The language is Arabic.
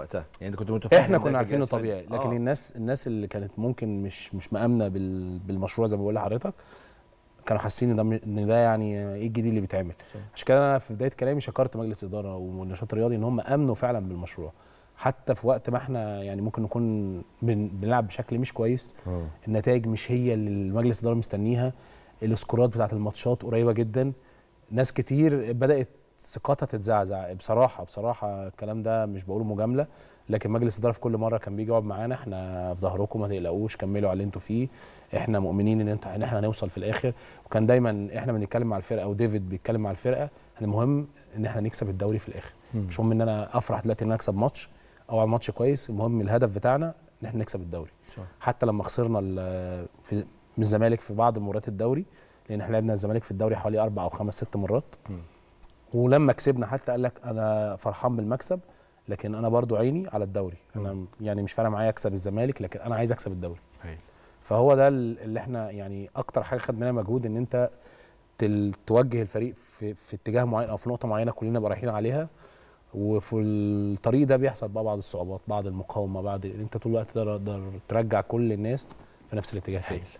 وقتها يعني انت كنت متفاهم احنا كنا عارفين انه طبيعي لكن آه. الناس الناس اللي كانت ممكن مش مش مامنه بالمشروع زي ما بقول لحضرتك كانوا حاسين ان ده يعني ايه الجديد اللي بيتعمل عشان كده انا في بدايه كلامي شكرت مجلس الاداره والنشاط الرياضي ان هم امنوا فعلا بالمشروع حتى في وقت ما احنا يعني ممكن نكون بنلعب بشكل مش كويس أوه. النتائج مش هي اللي المجلس الاداره مستنيها الاسكورات بتاعه الماتشات قريبه جدا ناس كتير بدات ثقتها تتزعزع بصراحه بصراحه الكلام ده مش بقوله مجامله لكن مجلس الاداره في كل مره كان بيجي يقعد معانا احنا في ظهركم ما تقلقوش كملوا على اللي انتوا فيه احنا مؤمنين ان انت ان احنا هنوصل في الاخر وكان دايما احنا بنتكلم مع الفرقه وديفيد بيتكلم مع الفرقه المهم ان احنا نكسب الدوري في الاخر مم. مش مهم ان انا افرح دلوقتي ان انا اكسب ماتش او على ماتش كويس المهم الهدف بتاعنا ان احنا نكسب الدوري شوي. حتى لما خسرنا في من الزمالك في بعض مباريات الدوري لان احنا لعبنا الزمالك في الدوري حوالي اربع او خمس ست مرات مم. ولما كسبنا حتى قال لك انا فرحان بالمكسب لكن انا برضو عيني على الدوري انا يعني مش فارق معايا اكسب الزمالك لكن انا عايز اكسب الدوري فهو ده اللي احنا يعني اكتر حاجه خد مجهود ان انت توجه الفريق في, في اتجاه معين او في نقطه معينه كلنا نبقى رايحين عليها وفي الطريق ده بيحصل بقى بعض الصعوبات بعض المقاومه بعض انت طول الوقت تقدر ترجع كل الناس في نفس الاتجاه تاني